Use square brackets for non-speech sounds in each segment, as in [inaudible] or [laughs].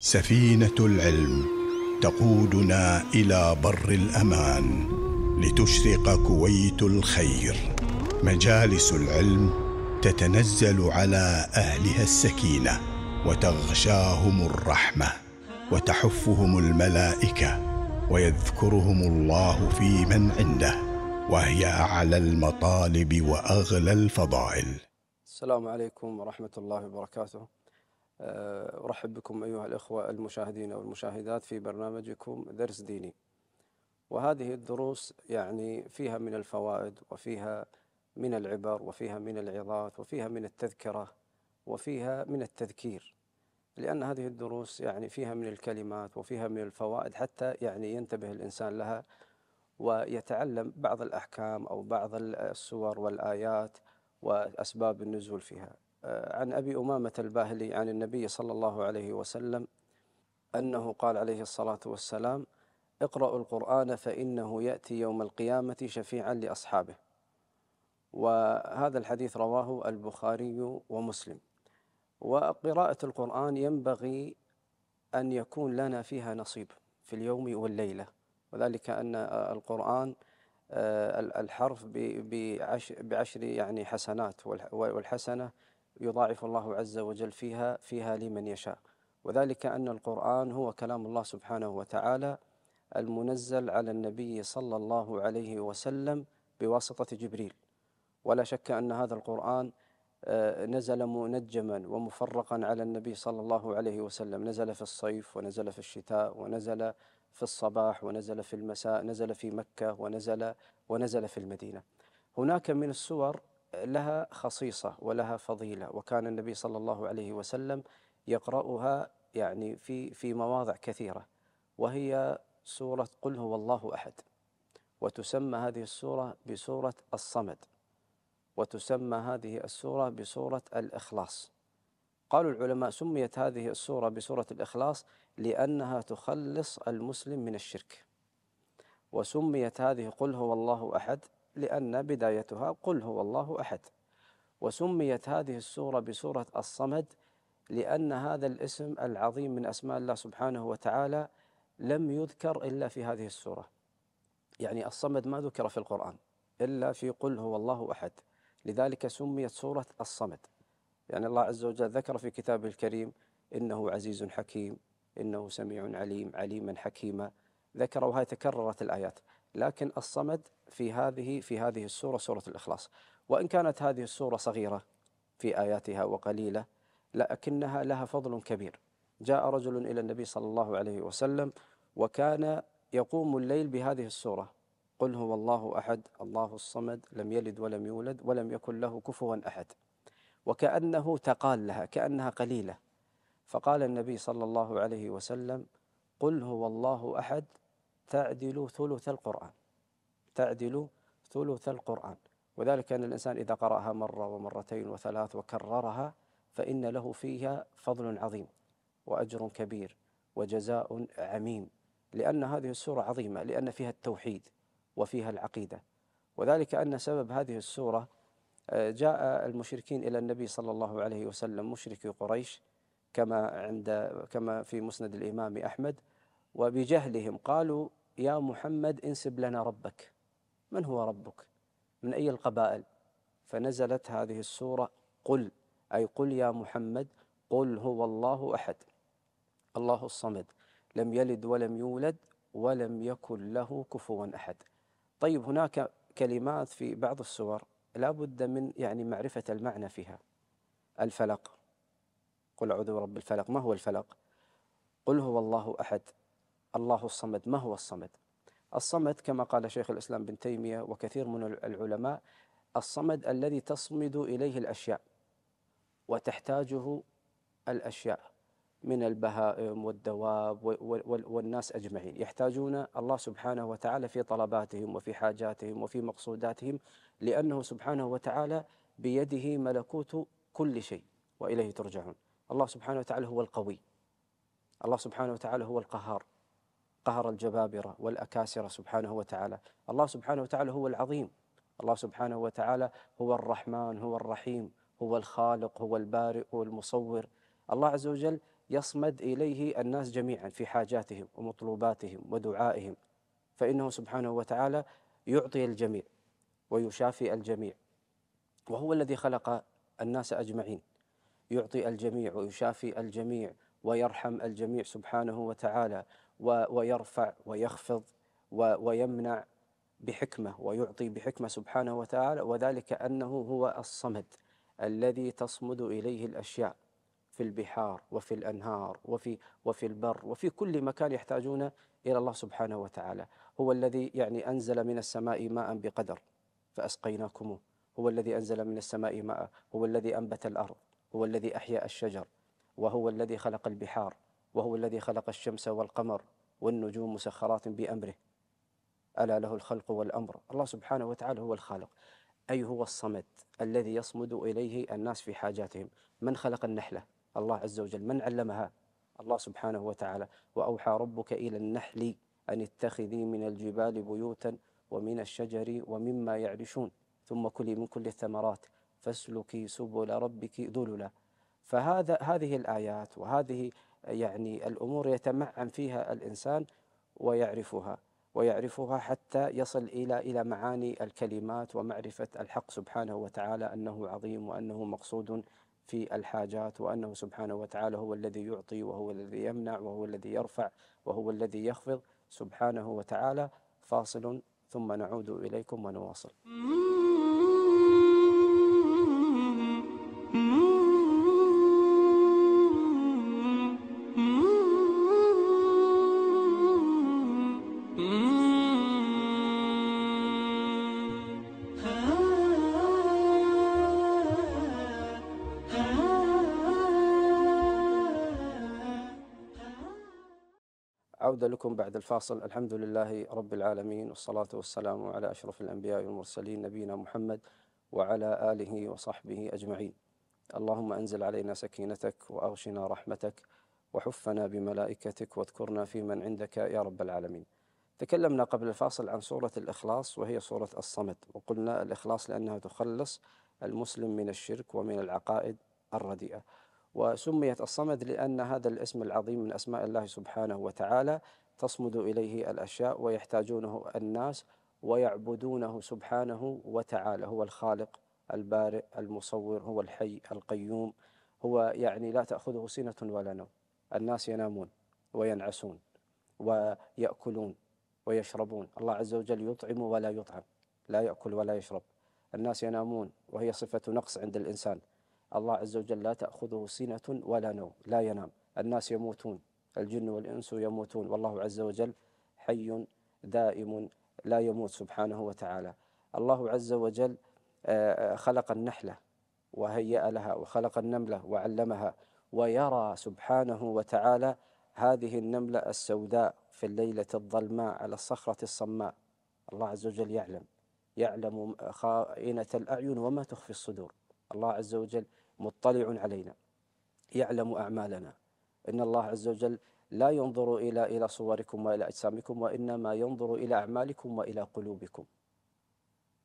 سفينة العلم تقودنا إلى بر الأمان لتشرق كويت الخير مجالس العلم تتنزل على أهلها السكينة وتغشاهم الرحمة وتحفهم الملائكة ويذكرهم الله في من عنده وهي أعلى المطالب وأغلى الفضائل السلام عليكم ورحمة الله وبركاته آه، أرحب بكم أيها الأخوة المشاهدين والمشاهدات في برنامجكم درس ديني وهذه الدروس يعني فيها من الفوائد وفيها من العبر وفيها من العظات وفيها من التذكرة وفيها من التذكير لأن هذه الدروس يعني فيها من الكلمات وفيها من الفوائد حتى يعني ينتبه الإنسان لها ويتعلم بعض الأحكام أو بعض السور والآيات وأسباب النزول فيها عن أبي أمامة الباهلي عن النبي صلى الله عليه وسلم أنه قال عليه الصلاة والسلام اقرأوا القرآن فإنه يأتي يوم القيامة شفيعا لأصحابه وهذا الحديث رواه البخاري ومسلم وقراءة القرآن ينبغي أن يكون لنا فيها نصيب في اليوم والليلة وذلك أن القرآن آه، الحرف بعشر يعني حسنات والحسنة يضاعف الله عز وجل فيها فيها لمن يشاء وذلك أن القرآن هو كلام الله سبحانه وتعالى المنزل على النبي صلى الله عليه وسلم بواسطة جبريل ولا شك أن هذا القرآن آه، نزل منجما ومفرقا على النبي صلى الله عليه وسلم نزل في الصيف ونزل في الشتاء ونزل في الصباح ونزل في المساء نزل في مكة ونزل ونزل في المدينة هناك من السور لها خصيصة ولها فضيلة وكان النبي صلى الله عليه وسلم يقرأها يعني في في مواضع كثيرة وهي سورة قل هو الله أحد وتسمى هذه السورة بسورة الصمد وتسمى هذه السورة بسورة الإخلاص قالوا العلماء سميت هذه السورة بسورة الإخلاص لأنها تخلص المسلم من الشرك وسميت هذه قل هو الله أحد لأن بدايتها قل هو الله أحد وسميت هذه السورة بسورة الصمد لأن هذا الاسم العظيم من أسماء الله سبحانه وتعالى لم يذكر إلا في هذه السورة يعني الصمد ما ذكر في القرآن إلا في قل هو الله أحد لذلك سميت سورة الصمد يعني الله عز وجل ذكر في كتابه الكريم إنه عزيز حكيم إنه سميع عليم عليما حكيما ذكر وهي تكررت الآيات لكن الصمد في هذه في هذه السوره سوره الاخلاص وان كانت هذه السوره صغيره في اياتها وقليله لكنها لها فضل كبير جاء رجل الى النبي صلى الله عليه وسلم وكان يقوم الليل بهذه السوره قل هو الله احد الله الصمد لم يلد ولم يولد ولم يكن له كفوا احد وكانه تقال لها كانها قليله فقال النبي صلى الله عليه وسلم قل هو الله احد تعدل ثلث القرآن تعدل ثلث القرآن وذلك أن الإنسان إذا قرأها مرة ومرتين وثلاث وكررها فإن له فيها فضل عظيم وأجر كبير وجزاء عميم لأن هذه السورة عظيمة لأن فيها التوحيد وفيها العقيدة وذلك أن سبب هذه السورة آه، جاء المشركين إلى النبي صلى الله عليه وسلم مشركي قريش كما عند كما في مسند الإمام أحمد وبجهلهم قالوا يا محمد انسب لنا ربك من هو ربك من أي القبائل فنزلت هذه السورة قل أي قل يا محمد قل هو الله أحد الله الصمد لم يلد ولم يولد ولم يكن له كفوا أحد طيب هناك كلمات في بعض السور لا بد من يعني معرفة المعنى فيها الفلق قل أعوذ برب الفلق ما هو الفلق قل هو الله أحد الله الصمد ما هو الصمد الصمد كما قال شيخ الإسلام بن تيمية وكثير من العلماء الصمد الذي تصمد إليه الأشياء وتحتاجه الأشياء من البهائم والدواب والناس أجمعين يحتاجون الله سبحانه وتعالى في طلباتهم وفي حاجاتهم وفي مقصوداتهم لأنه سبحانه وتعالى بيده ملكوت كل شيء وإليه ترجعون الله سبحانه وتعالى هو القوي الله سبحانه وتعالى هو القهار قهر الجبابرة والأكاسرة سبحانه وتعالى الله سبحانه وتعالى هو العظيم الله سبحانه وتعالى هو الرحمن هو الرحيم هو الخالق هو البارئ هو المصور الله عز وجل يصمد إليه الناس جميعا في حاجاتهم ومطلوباتهم ودعائهم فإنه سبحانه وتعالى يعطي الجميع ويشافي الجميع وهو الذي خلق الناس أجمعين يعطي الجميع ويشافي الجميع ويرحم الجميع سبحانه وتعالى ويرفع ويخفض ويمنع بحكمة ويعطي بحكمة سبحانه وتعالى وذلك أنه هو الصمد الذي تصمد إليه الأشياء في البحار وفي الأنهار وفي وفي البر وفي كل مكان يحتاجون إلى الله سبحانه وتعالى هو الذي يعني أنزل من السماء ماء بقدر فأسقيناكموه هو الذي أنزل من السماء ماء هو الذي أنبت الأرض هو الذي أحيا الشجر وهو الذي خلق البحار وهو الذي خلق الشمس والقمر والنجوم مسخرات بأمره ألا له الخلق والأمر الله سبحانه وتعالى هو الخالق أي هو الصمد الذي يصمد إليه الناس في حاجاتهم من خلق النحلة الله عز وجل من علمها الله سبحانه وتعالى وأوحى ربك إلى النحل أن اتخذي من الجبال بيوتا ومن الشجر ومما يعرشون ثم كلي من كل الثمرات فاسلكي سبل ربك ذللا فهذا هذه الآيات وهذه يعني الأمور يتمعن فيها الإنسان ويعرفها ويعرفها حتى يصل إلى إلى معاني الكلمات ومعرفة الحق سبحانه وتعالى أنه عظيم وأنه مقصود في الحاجات وأنه سبحانه وتعالى هو الذي يعطي وهو الذي يمنع وهو الذي يرفع وهو الذي يخفض سبحانه وتعالى فاصل ثم نعود إليكم ونواصل. العودة لكم بعد الفاصل الحمد لله رب العالمين والصلاة والسلام على أشرف الأنبياء والمرسلين نبينا محمد وعلى آله وصحبه أجمعين اللهم أنزل علينا سكينتك وأغشنا رحمتك وحفنا بملائكتك واذكرنا في من عندك يا رب العالمين تكلمنا قبل الفاصل عن سورة الإخلاص وهي سورة الصمد وقلنا الإخلاص لأنها تخلص المسلم من الشرك ومن العقائد الرديئة وسميت الصمد لأن هذا الاسم العظيم من أسماء الله سبحانه وتعالى تصمد إليه الأشياء ويحتاجونه الناس ويعبدونه سبحانه وتعالى هو الخالق البارئ المصور هو الحي القيوم هو يعني لا تأخذه سنة ولا نوم الناس ينامون وينعسون ويأكلون ويشربون الله عز وجل يطعم ولا يطعم لا يأكل ولا يشرب الناس ينامون وهي صفة نقص عند الإنسان الله عز وجل لا تأخذه سنة ولا نوم لا ينام الناس يموتون الجن والإنس يموتون والله عز وجل حي دائم لا يموت سبحانه وتعالى الله عز وجل آه، آه، خلق النحلة وهيأ لها وخلق النملة وعلمها ويرى سبحانه وتعالى هذه النملة السوداء في الليلة الظلماء على الصخرة الصماء الله عز وجل يعلم يعلم خائنة الأعين وما تخفي الصدور الله عز وجل مطلع علينا يعلم أعمالنا إن الله عز وجل لا ينظر إلى إلى صوركم وإلى أجسامكم وإنما ينظر إلى أعمالكم وإلى قلوبكم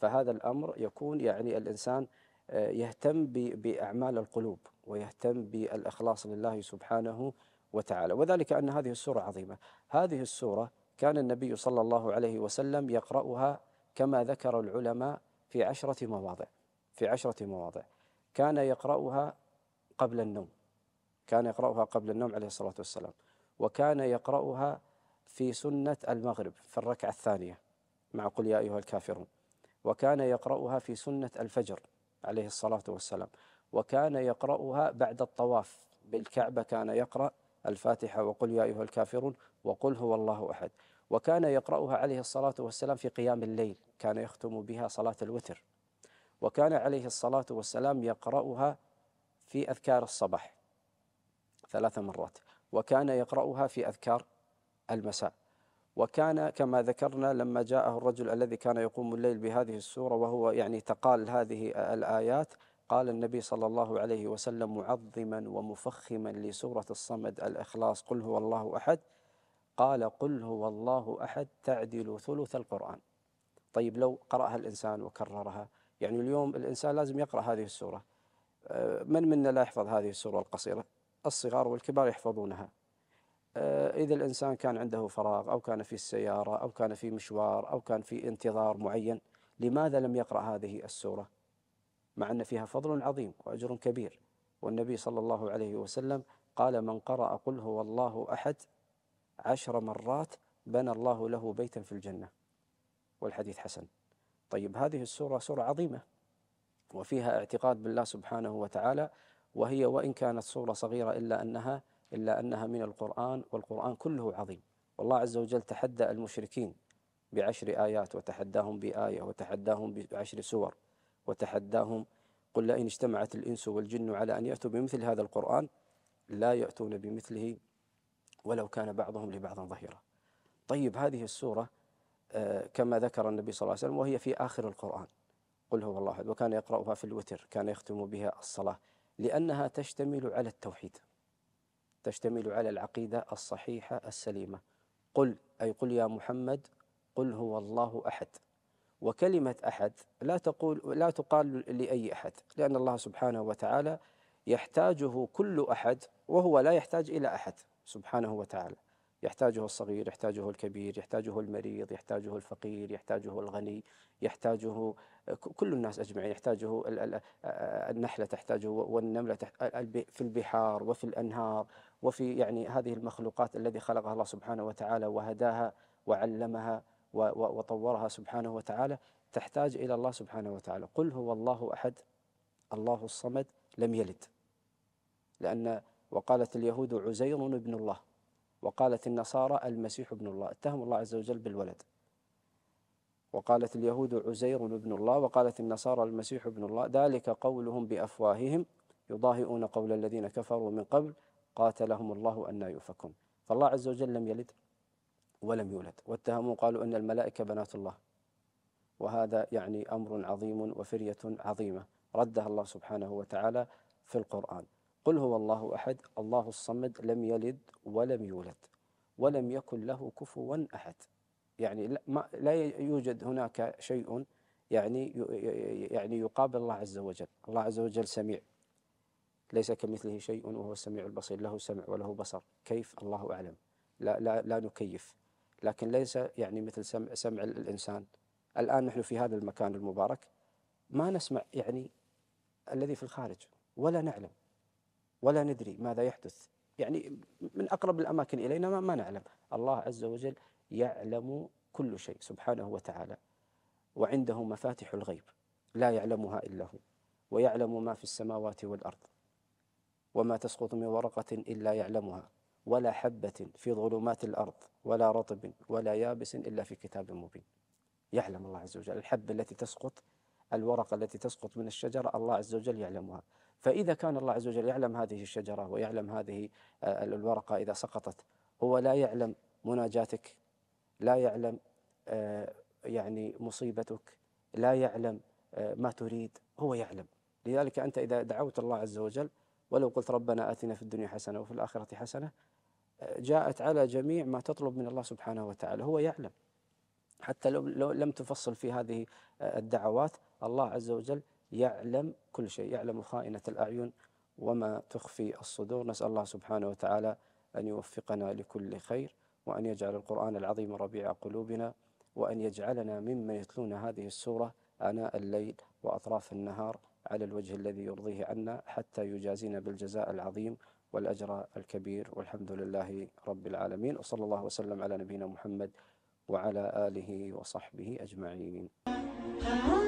فهذا الأمر يكون يعني الإنسان آه، يهتم بأعمال القلوب ويهتم بالإخلاص لله سبحانه وتعالى وذلك أن هذه السورة عظيمة هذه السورة كان النبي صلى الله عليه وسلم يقرأها كما ذكر العلماء في عشرة مواضع في عشرة مواضع كان يقرأها قبل النوم كان يقرأها قبل النوم عليه الصلاة والسلام وكان يقرأها في سنة المغرب في الركعة الثانية مع قل يا أيها الكافرون وكان يقرأها في سنة الفجر عليه الصلاة والسلام وكان يقرأها بعد الطواف بالكعبة كان يقرأ الفاتحة وقل يا أيها الكافرون وقل هو الله أحد وكان يقرأها عليه الصلاة والسلام في قيام الليل كان يختم بها صلاة الوتر وكان عليه الصلاة والسلام يقرأها في أذكار الصباح ثلاث مرات وكان يقرأها في أذكار المساء وكان كما ذكرنا لما جاءه الرجل الذي كان يقوم الليل بهذه السورة وهو يعني تقال هذه الآيات قال النبي صلى الله عليه وسلم معظما ومفخما لسورة الصمد الإخلاص قل هو الله أحد قال قل هو الله أحد تعدل ثلث القرآن طيب لو قرأها الإنسان وكررها يعني اليوم الإنسان لازم يقرأ هذه السورة آه، من منا لا يحفظ هذه السورة القصيرة الصغار والكبار يحفظونها آه، إذا الإنسان كان عنده فراغ أو كان في السيارة أو كان في مشوار أو كان في انتظار معين لماذا لم يقرأ هذه السورة مع أن فيها فضل عظيم وأجر كبير والنبي صلى الله عليه وسلم قال من قرأ قل هو الله أحد عشر مرات بنى الله له بيتا في الجنة والحديث حسن طيب هذه السورة سورة عظيمة وفيها اعتقاد بالله سبحانه وتعالى وهي وإن كانت سورة صغيرة إلا أنها إلا أنها من القرآن والقرآن كله عظيم والله عز وجل تحدى المشركين بعشر آيات وتحداهم بآية وتحداهم بعشر سور وتحداهم قل لئن اجتمعت الإنس والجن على أن يأتوا بمثل هذا القرآن لا يأتون بمثله ولو كان بعضهم لبعض ظهيرا طيب هذه السورة آه، كما ذكر النبي صلى الله عليه وسلم وهي في آخر القرآن قل هو الله أحد وكان يقرأها في الوتر كان يختم بها الصلاة لأنها تشتمل على التوحيد تشتمل على العقيدة الصحيحة السليمة قل أي قل يا محمد قل هو الله أحد وكلمة أحد لا تقول لا تقال لأي أحد لأن الله سبحانه وتعالى يحتاجه كل أحد وهو لا يحتاج إلى أحد سبحانه وتعالى يحتاجه الصغير يحتاجه الكبير يحتاجه المريض يحتاجه الفقير يحتاجه الغني يحتاجه آه، كل الناس أجمعين يحتاجه آه، آه، النحلة تحتاجه والنملة في البحار وفي الأنهار وفي يعني هذه المخلوقات الذي خلقها الله سبحانه وتعالى وهداها وعلمها وطورها سبحانه وتعالى تحتاج إلى الله سبحانه وتعالى قل هو الله أحد الله الصمد لم يلد لأن وقالت اليهود عزير ابن الله وقالت النصارى المسيح ابن الله اتهموا الله عز وجل بالولد وقالت اليهود عزير ابن الله وقالت النصارى المسيح ابن الله ذلك قولهم بأفواههم يضاهئون قول الذين كفروا من قبل قاتلهم الله أن يفكون فالله عز وجل لم يلد ولم يولد واتهموا قالوا أن الملائكة بنات الله وهذا يعني أمر عظيم وفرية عظيمة ردها الله سبحانه وتعالى في القرآن قل هو الله أحد الله الصمد لم يلد ولم يولد ولم يكن له كفوا أحد يعني لا, يوجد هناك شيء يعني يعني يقابل الله عز وجل الله عز وجل سميع ليس كمثله شيء وهو السميع البصير له سمع وله بصر كيف الله أعلم لا, لا, لا نكيف لكن ليس يعني مثل سمع, سمع الإنسان الآن نحن في هذا المكان المبارك ما نسمع يعني الذي في الخارج ولا نعلم ولا ندري ماذا يحدث يعني من أقرب الأماكن إلينا ما, ما نعلم الله عز وجل يعلم كل شيء سبحانه وتعالى وعنده مفاتح الغيب لا يعلمها إلا هو ويعلم ما في السماوات والأرض وما تسقط من ورقة إلا يعلمها ولا حبة في ظلمات الأرض ولا رطب ولا يابس إلا في كتاب مبين يعلم الله عز وجل الحبة التي تسقط الورقة التي تسقط من الشجرة الله عز وجل يعلمها فإذا كان الله عز وجل يعلم هذه الشجرة ويعلم هذه آه، الورقة إذا سقطت هو لا يعلم مناجاتك لا يعلم آه، يعني مصيبتك لا يعلم آه، ما تريد هو يعلم لذلك أنت إذا دعوت الله عز وجل ولو قلت ربنا آتنا في الدنيا حسنة وفي الآخرة حسنة جاءت على جميع ما تطلب من الله سبحانه وتعالى هو يعلم حتى لو لم تفصل في هذه الدعوات الله عز وجل يعلم كل شيء يعلم خائنة الأعين وما تخفي الصدور نسأل الله سبحانه وتعالى أن يوفقنا لكل خير وأن يجعل القرآن العظيم ربيع قلوبنا وأن يجعلنا ممن يتلون هذه السورة آناء الليل وأطراف النهار على الوجه الذي يرضيه عنا حتى يجازينا بالجزاء العظيم والأجر الكبير والحمد لله رب العالمين وصلى الله وسلم على نبينا محمد وعلى آله وصحبه أجمعين [laughs]